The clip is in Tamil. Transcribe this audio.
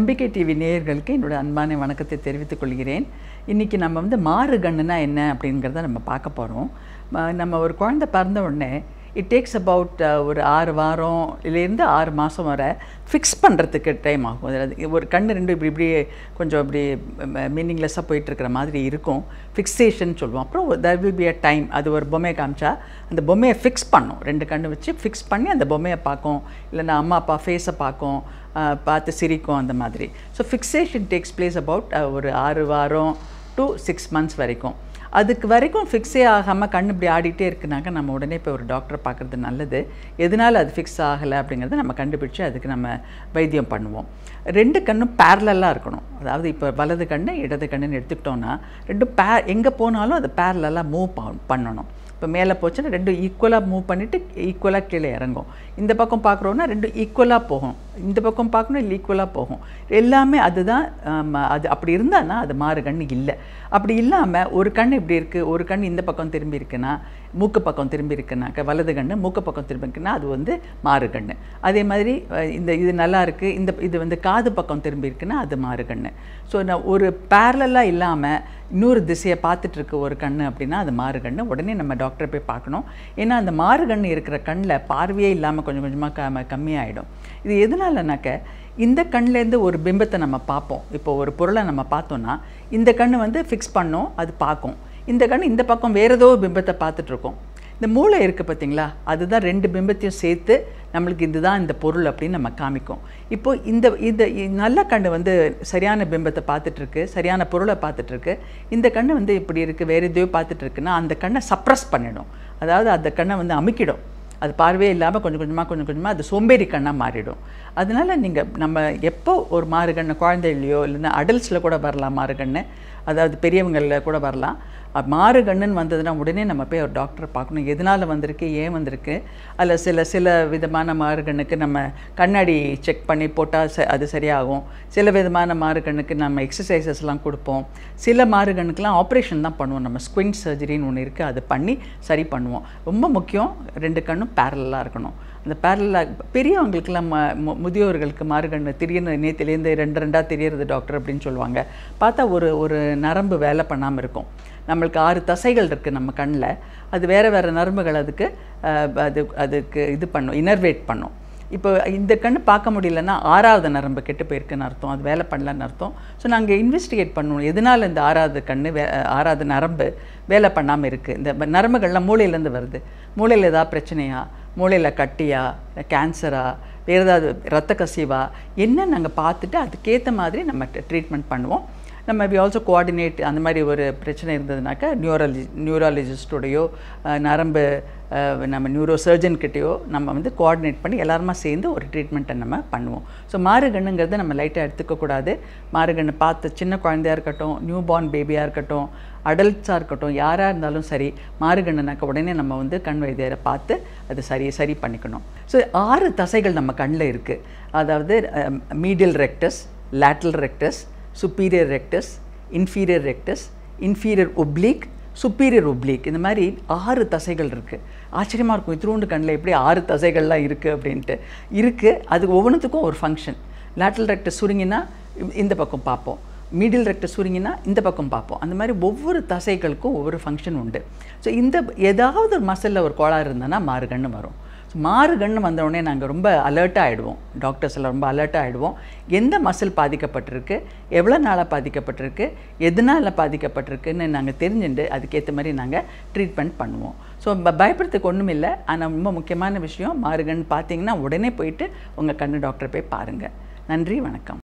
நம்பிக்கை டிவி நேயர்களுக்கு என்னோட அன்பான வணக்கத்தை தெரிவித்துக் கொள்கிறேன் இன்றைக்கி நம்ம வந்து மாறு கண்ணுனா என்ன அப்படிங்கிறத நம்ம பார்க்க போகிறோம் நம்ம ஒரு குழந்தை பிறந்த உடனே இட் டேக்ஸ் அபவுட் ஒரு ஆறு வாரம் இல்லேருந்து ஆறு மாதம் வர ஃபிக்ஸ் பண்ணுறதுக்கு டைம் ஆகும் ஒரு கண் ரெண்டு இப்படி இப்படி கொஞ்சம் இப்படி மீனிங்லெஸ்ஸாக போயிட்டுருக்கிற மாதிரி இருக்கும் ஃபிக்ஸேஷன் சொல்லுவோம் அப்புறம் there will be a time அது ஒரு பொம்மையை காமிச்சா அந்த பொம்மையை ஃபிக்ஸ் பண்ணும் ரெண்டு கண் வச்சு ஃபிக்ஸ் பண்ணி அந்த பொம்மையை பார்க்கும் இல்லைன்னா அம்மா அப்பா ஃபேஸை பார்க்கும் பார்த்து சிரிக்கும் அந்த மாதிரி so fixation takes place about ஒரு ஆறு வாரம் டு சிக்ஸ் மந்த்ஸ் வரைக்கும் அதுக்கு வரைக்கும் ஃபிக்ஸே ஆகாமல் கண் இப்படி ஆடிட்டே இருக்குனாக்க நம்ம உடனே இப்போ ஒரு டாக்டரை பார்க்குறது நல்லது எதனால் அது ஃபிக்ஸ் ஆகலை அப்படிங்கிறத நம்ம கண்டுபிடிச்சு அதுக்கு நம்ம வைத்தியம் பண்ணுவோம் ரெண்டு கண்ணும் பேரலெல்லாம் இருக்கணும் அதாவது இப்போ வலது கண்ணு இடது கண்ணுன்னு எடுத்துக்கிட்டோன்னா ரெண்டும் பே எங்கே போனாலும் அது பேரலெல்லாம் மூவ் பண்ணணும் இப்போ மேலே போச்சுன்னா ரெண்டும் ஈக்குவலாக மூவ் பண்ணிவிட்டு ஈக்குவலாக கீழே இறங்கும் இந்த பக்கம் பார்க்குறோன்னா ரெண்டும் ஈக்குவலாக போகும் இந்த பக்கம் பார்க்கணும் இல்லை ஈக்குவலாக போகும் எல்லாமே அதுதான் அது அப்படி இருந்தால்னா அது மாறு கண் இல்லை அப்படி இல்லாமல் ஒரு கண் இப்படி இருக்குது ஒரு கண் இந்த பக்கம் திரும்பி இருக்குன்னா மூக்கு பக்கம் திரும்பி இருக்குன்னாக்க வலது கண் மூக்கு பக்கம் திரும்பி இருக்குன்னா அது வந்து மாறு கண் அதே மாதிரி இந்த இது நல்லா இருக்குது இந்த இது வந்து காது பக்கம் திரும்பி இருக்குன்னா அது மாறு கண் ஸோ நான் ஒரு பேரலாக இல்லாமல் இன்னொரு திசையை பார்த்துட்ருக்கு ஒரு கண் அப்படின்னா அது மாறு கண் உடனே நம்ம டாக்டரை போய் பார்க்கணும் ஏன்னா அந்த மாறு கண் இருக்கிற கண்ணில் பார்வையே இல்லாமல் கொஞ்சம் கொஞ்சமாக கம் கம்மியாகிடும் இது எதனாலனாக்க இந்த கண்லேருந்து ஒரு பிம்பத்தை நம்ம பார்ப்போம் இப்போ ஒரு பொருளை நம்ம பார்த்தோன்னா இந்த கண் வந்து ஃபிக்ஸ் பண்ணோம் அது பார்க்கும் இந்த கண் இந்த பக்கம் வேறு ஏதோ பிம்பத்தை பார்த்துட்ருக்கோம் இந்த மூளை இருக்குது பார்த்திங்களா அதுதான் ரெண்டு பிம்பத்தையும் சேர்த்து நம்மளுக்கு இதுதான் இந்த பொருள் அப்படின்னு நம்ம காமிக்கும் இப்போது இந்த இந்த நல்ல கண்ணு வந்து சரியான பிம்பத்தை பார்த்துட்ருக்கு சரியான பொருளை பார்த்துட்ருக்கு இந்த கண்ணு வந்து இப்படி இருக்குது வேறு எதையோ பார்த்துட்ருக்குன்னா அந்த கண்ணை சப்ரஸ் பண்ணிடும் அதாவது அந்த கண்ணை வந்து அமுக்கிடும் அது பார்வையே இல்லாமல் கொஞ்சம் கொஞ்சமாக கொஞ்சம் கொஞ்சமாக அது சோம்பேறி கண்ணாக மாறிடும் அதனால் நீங்கள் நம்ம எப்போ ஒரு மாறுகண்ணை குழந்தையிலையோ இல்லைன்னா அடல்ஸில் கூட வரலாம் மாறுகண்ணு அதாவது பெரியவங்களில் கூட வரலாம் மாறு கண்ணுன்னு வந்ததுன்னா உடனே நம்ம போய் ஒரு டாக்டரை பார்க்கணும் எதனால் வந்திருக்கு ஏன் வந்திருக்கு அதில் சில சில விதமான மாறுகண்ணுக்கு நம்ம கண்ணாடி செக் பண்ணி போட்டால் ச அது சரியாகும் சில விதமான மாறுகண்ணுக்கு நம்ம எக்ஸசைசஸ்லாம் கொடுப்போம் சில மாறுகண்ணுக்கெலாம் ஆப்ரேஷன் தான் பண்ணுவோம் நம்ம ஸ்குவின் சர்ஜரின்னு ஒன்று இருக்குது அது பண்ணி சரி பண்ணுவோம் ரொம்ப முக்கியம் ரெண்டு கண்ணும் பேரலாக இருக்கணும் அந்த பேரலாக பெரியவங்களுக்கெல்லாம் ம முதியோர்களுக்கு மாறுகண்ணு திடீர்னு நேத்திலேருந்து ரெண்டு ரெண்டாக தெரியறது டாக்டர் அப்படின்னு சொல்லுவாங்க பார்த்தா ஒரு ஒரு நரம்பு வேலை பண்ணாமல் இருக்கும் நம்மளுக்கு ஆறு தசைகள் இருக்குது நம்ம கண்ணில் அது வேறு வேறு நரம்புகள் அதுக்கு அது அதுக்கு இது பண்ணும் இனர்வேட் பண்ணும் இப்போ இந்த கண் பார்க்க முடியலன்னா ஆறாவது நரம்பு கெட்டு போயிருக்குன்னு அர்த்தம் அது வேலை பண்ணலன்னு அர்த்தம் ஸோ நாங்கள் இன்வெஸ்டிகேட் பண்ணுவோம் எதனால் இந்த ஆறாவது கண் வே ஆறாவது நரம்பு வேலை பண்ணாமல் இருக்குது இந்த நரம்புகள்லாம் மூளையிலேருந்து வருது மூளையில் ஏதாவது பிரச்சனையாக மூளையில் கட்டியா கேன்சரா வேறு ஏதாவது ரத்த கசிவா என்ன நாங்கள் பார்த்துட்டு அதுக்கேற்ற மாதிரி நம்ம ட்ரீட்மெண்ட் பண்ணுவோம் நம்ம வி ஆல்சோ கோஆர்டினேட் அந்த மாதிரி ஒரு பிரச்சனை இருந்ததுனாக்கா நியூரலி நியூராலஜிஸ்டோடையோ நரம்பு நம்ம நியூரோ கிட்டேயோ நம்ம வந்து கோஆர்டினேட் பண்ணி எல்லாருமா சேர்ந்து ஒரு ட்ரீட்மெண்ட்டை நம்ம பண்ணுவோம் ஸோ மாறுகண்ணுங்கிறத நம்ம லைட்டாக எடுத்துக்கக்கூடாது மாறுகண்ணு பார்த்து சின்ன குழந்தையாக இருக்கட்டும் நியூ பார்ன் பேபியாக இருக்கட்டும் அடல்ட்ஸாக இருக்கட்டும் யாராக இருந்தாலும் சரி மாறுகண்ணுனாக்க உடனே நம்ம வந்து கண் வைத்தியரை பார்த்து அது சரி சரி பண்ணிக்கணும் ஸோ ஆறு தசைகள் நம்ம கண்ணில் இருக்குது அதாவது medial rectus lateral rectus superior rectus inferior rectus inferior oblique superior oblique இந்த மாதிரி ஆறு தசைகள் இருக்குது ஆச்சரியமாக இருக்கும் இத்திரூண்டு கண்ணில் எப்படி ஆறு தசைகள்லாம் இருக்குது அப்படின்ட்டு இருக்குது அது ஒவ்வொன்றுத்துக்கும் ஒரு ஃபங்க்ஷன் லேட்டல் ரெக்டர் சுருங்கினா இந்த பக்கம் பார்ப்போம் மீடில் ரெக்டர் சுருங்கினா இந்த பக்கம் பார்ப்போம் அந்த மாதிரி ஒவ்வொரு தசைகளுக்கும் ஒவ்வொரு ஃபங்க்ஷன் உண்டு ஸோ இந்த ஏதாவது ஒரு மசலில் ஒரு கோளாறு இருந்தேன்னா மாறுகன்னு வரும் மாறுகன்னு வந்தவுடனே நாங்கள் ரொம்ப அலர்ட்டாக ஆகிடுவோம் டாக்டர்ஸ் எல்லாம் ரொம்ப அலர்ட்டாக ஆகிடுவோம் எந்த மசில் பாதிக்கப்பட்டிருக்கு எவ்வளோ நாளாக பாதிக்கப்பட்டிருக்கு எதனால் பாதிக்கப்பட்டிருக்குன்னு நாங்கள் தெரிஞ்சுட்டு அதுக்கேற்ற மாதிரி நாங்கள் ட்ரீட்மெண்ட் பண்ணுவோம் ஸோ பயப்படுறதுக்கு ஒன்றும் இல்லை ஆனால் ரொம்ப முக்கியமான விஷயம் மாறுகன்னு பார்த்தீங்கன்னா உடனே போயிட்டு உங்கள் கண்ணு டாக்டரை போய் பாருங்கள் நன்றி வணக்கம்